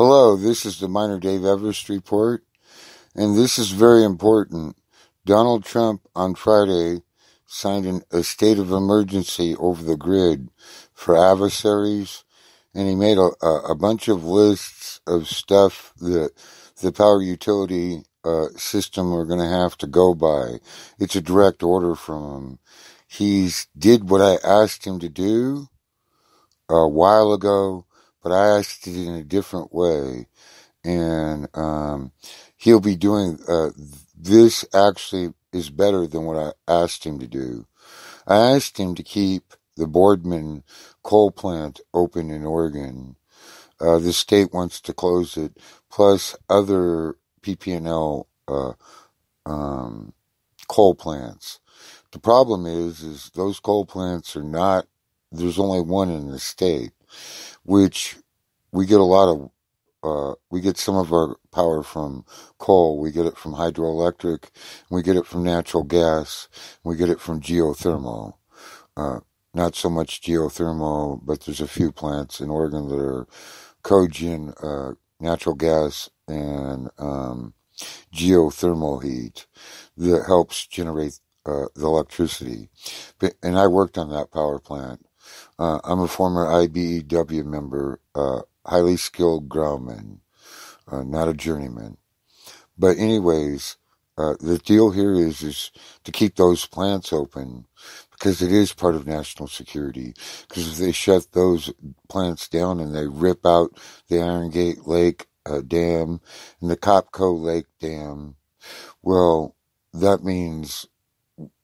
Hello, this is the Minor Dave Everest Report, and this is very important. Donald Trump on Friday signed an, a state of emergency over the grid for adversaries, and he made a, a, a bunch of lists of stuff that the power utility uh, system are going to have to go by. It's a direct order from him. He's did what I asked him to do a while ago but I asked it in a different way. And um, he'll be doing uh, this actually is better than what I asked him to do. I asked him to keep the Boardman coal plant open in Oregon. Uh, the state wants to close it, plus other PPNL uh, um, coal plants. The problem is, is those coal plants are not. There's only one in the state, which we get a lot of uh, we get some of our power from coal, we get it from hydroelectric, we get it from natural gas, we get it from geothermal. Uh, not so much geothermal, but there's a few plants in Oregon that are cogen uh, natural gas and um, geothermal heat that helps generate uh, the electricity. But, and I worked on that power plant uh, I'm a former IBEW member, uh, highly skilled groundman, uh, not a journeyman. But anyways, uh, the deal here is is to keep those plants open because it is part of national security. Because if they shut those plants down and they rip out the Iron Gate Lake uh, Dam and the Copco Lake Dam, well, that means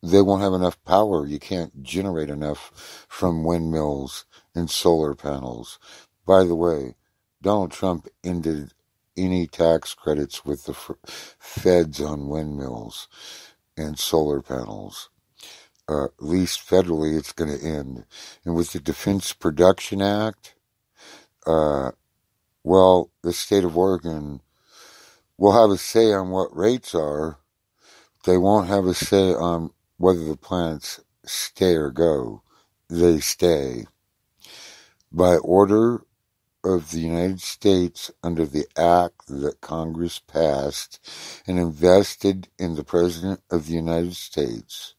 they won't have enough power. You can't generate enough from windmills and solar panels. By the way, Donald Trump ended any tax credits with the feds on windmills and solar panels. Uh, at least federally, it's going to end. And with the Defense Production Act, uh, well, the state of Oregon will have a say on what rates are they won't have a say on whether the planets stay or go. They stay. By order of the United States under the act that Congress passed and invested in the President of the United States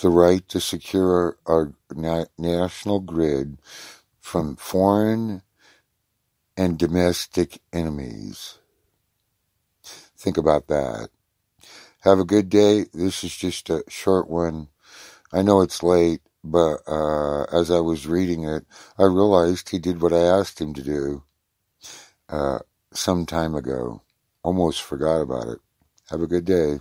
the right to secure our national grid from foreign and domestic enemies. Think about that. Have a good day. This is just a short one. I know it's late, but uh, as I was reading it, I realized he did what I asked him to do uh, some time ago. Almost forgot about it. Have a good day.